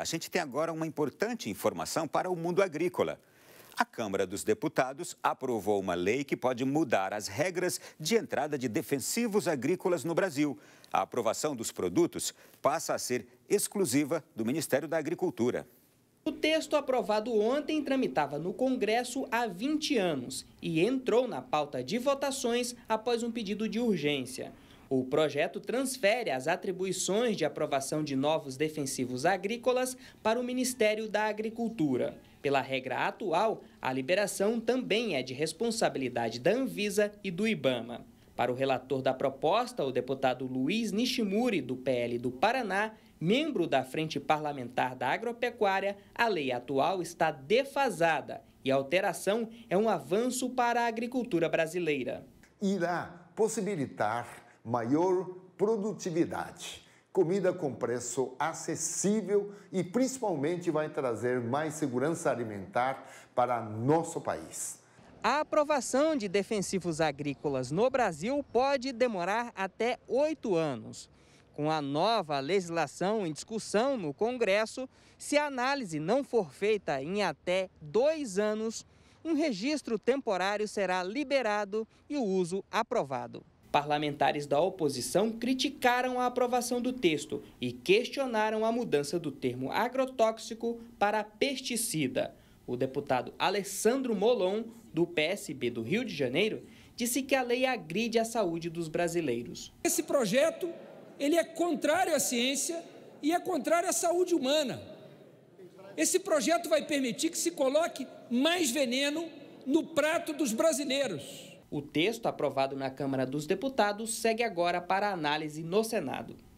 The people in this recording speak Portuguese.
a gente tem agora uma importante informação para o mundo agrícola. A Câmara dos Deputados aprovou uma lei que pode mudar as regras de entrada de defensivos agrícolas no Brasil. A aprovação dos produtos passa a ser exclusiva do Ministério da Agricultura. O texto aprovado ontem tramitava no Congresso há 20 anos e entrou na pauta de votações após um pedido de urgência. O projeto transfere as atribuições de aprovação de novos defensivos agrícolas para o Ministério da Agricultura. Pela regra atual, a liberação também é de responsabilidade da Anvisa e do Ibama. Para o relator da proposta, o deputado Luiz Nishimuri, do PL do Paraná, membro da Frente Parlamentar da Agropecuária, a lei atual está defasada e a alteração é um avanço para a agricultura brasileira. Irá possibilitar maior produtividade. Comida com preço acessível e principalmente vai trazer mais segurança alimentar para nosso país. A aprovação de defensivos agrícolas no Brasil pode demorar até oito anos. Com a nova legislação em discussão no Congresso, se a análise não for feita em até dois anos, um registro temporário será liberado e o uso aprovado. Parlamentares da oposição criticaram a aprovação do texto e questionaram a mudança do termo agrotóxico para pesticida. O deputado Alessandro Molon, do PSB do Rio de Janeiro, disse que a lei agride a saúde dos brasileiros. Esse projeto ele é contrário à ciência e é contrário à saúde humana. Esse projeto vai permitir que se coloque mais veneno no prato dos brasileiros. O texto aprovado na Câmara dos Deputados segue agora para análise no Senado.